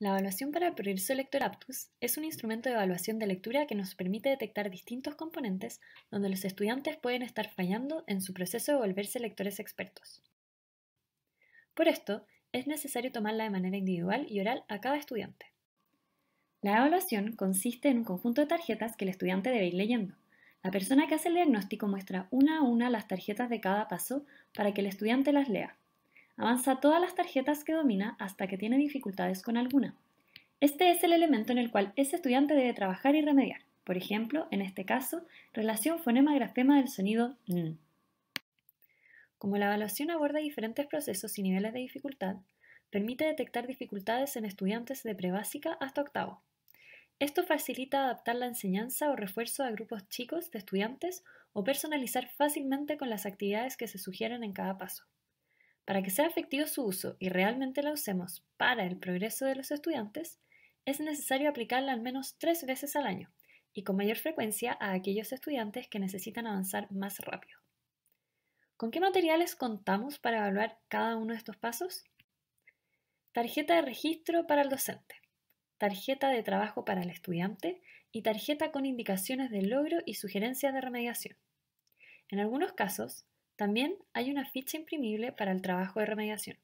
La evaluación para el progreso aptus es un instrumento de evaluación de lectura que nos permite detectar distintos componentes donde los estudiantes pueden estar fallando en su proceso de volverse lectores expertos. Por esto, es necesario tomarla de manera individual y oral a cada estudiante. La evaluación consiste en un conjunto de tarjetas que el estudiante debe ir leyendo. La persona que hace el diagnóstico muestra una a una las tarjetas de cada paso para que el estudiante las lea avanza todas las tarjetas que domina hasta que tiene dificultades con alguna. Este es el elemento en el cual ese estudiante debe trabajar y remediar. Por ejemplo, en este caso, relación fonema-grafema del sonido n. Como la evaluación aborda diferentes procesos y niveles de dificultad, permite detectar dificultades en estudiantes de prebásica hasta octavo. Esto facilita adaptar la enseñanza o refuerzo a grupos chicos de estudiantes o personalizar fácilmente con las actividades que se sugieren en cada paso. Para que sea efectivo su uso y realmente la usemos para el progreso de los estudiantes, es necesario aplicarla al menos tres veces al año y con mayor frecuencia a aquellos estudiantes que necesitan avanzar más rápido. ¿Con qué materiales contamos para evaluar cada uno de estos pasos? Tarjeta de registro para el docente, tarjeta de trabajo para el estudiante y tarjeta con indicaciones de logro y sugerencias de remediación. En algunos casos, también hay una ficha imprimible para el trabajo de remediación.